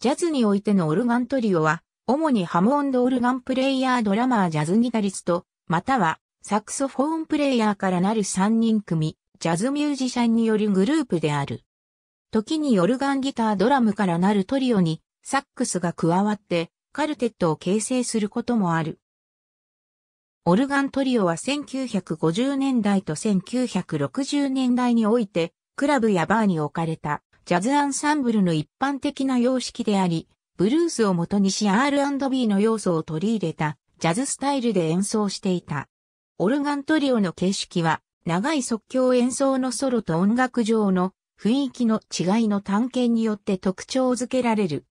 ジャズにおいてのオルガントリオは、主にハモンドオルガンプレイヤードラマージャズギタリスト、またはサクソフォーンプレイヤーからなる3人組、ジャズミュージシャンによるグループである。時にオルガンギタードラムからなるトリオにサックスが加わってカルテットを形成することもある。オルガントリオは1950年代と1960年代においてクラブやバーに置かれたジャズアンサンブルの一般的な様式であり、ブルースをもとにし R&B の要素を取り入れたジャズスタイルで演奏していた。オルガントリオの形式は、長い即興演奏のソロと音楽上の雰囲気の違いの探検によって特徴づけられる。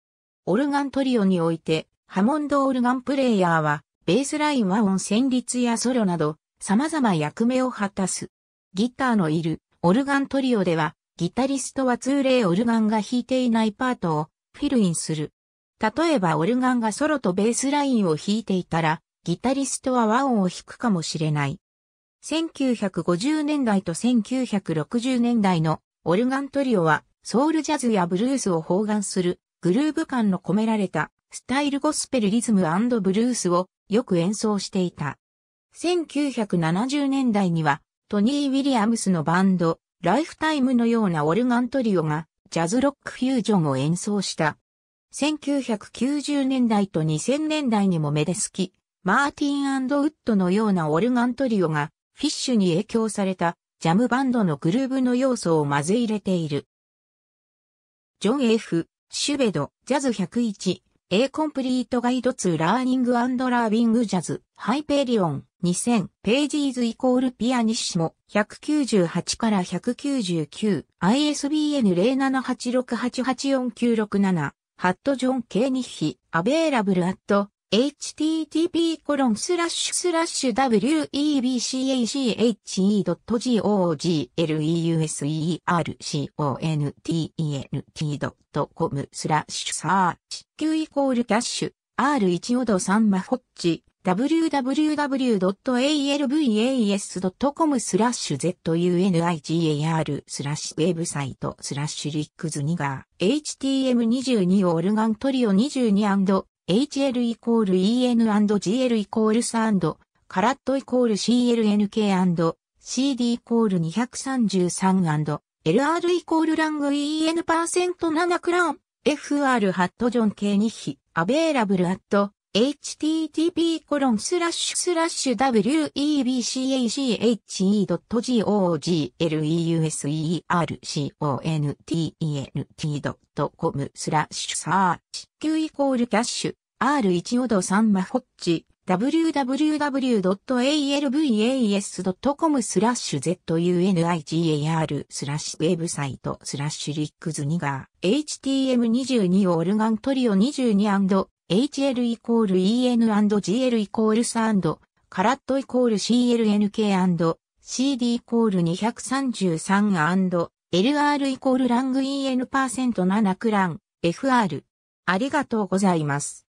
オルガントリオにおいて、ハモンドオルガンプレイヤーは、ベースラインは音旋律やソロなど、様々役目を果たす。ギターのいるオルガントリオでは、ギタリストは通例オルガンが弾いていないパートをフィルインする。例えばオルガンがソロとベースラインを弾いていたら、ギタリストは和音を弾くかもしれない。1950年代と1960年代のオルガントリオはソウルジャズやブルースを包含するグルーブ感の込められたスタイルゴスペルリズムブルースをよく演奏していた。1970年代にはトニー・ウィリアムスのバンドライフタイムのようなオルガントリオがジャズロックフュージョンを演奏した。1990年代と2000年代にもメデスキ、マーティンウッドのようなオルガントリオがフィッシュに影響されたジャムバンドのグルーブの要素を混ぜ入れている。ジョン・ F・ シュベド、ジャズ101、A コンプリートガイドツーラーニングラービングジャズ、ハイペリオン。2000ページーズイコールピアニッシモ198から 199ISBN07868849667 ハットジョン・ケーニッヒアベーラブルアット http コロンスラッシュスラッシュ webcache.googleusecont.com スラッシュサーチ q イコールキャッシュ R1 オド3マホッチ、www.alvas.com スラッシュ zunigar スラッシュウェブサイトスラッシュリックズニガー htm22 オルガントリオ 22&hl イコール en&gl イコールサンドカラットイコール clnk&cd イコール 233& LR イコールラング EN% 7クラン。FR ハットジョン系2比、アベーラブルアット、http コロンスラッシュスラッシュ webcache.gogleusercontent.com スラッシュサーチ q イコールキャッシュ R1 オド3マホッチ www.alvas.com スラッシュ zunigar スラッシュウェブサイトスラッシュリックズニガー htm22 オルガントリオ 22&hl イコール en&gl イコールサンドカラットイコール clnk&cd イコール 233&lr イコールラング en% 7クラン fr ありがとうございます。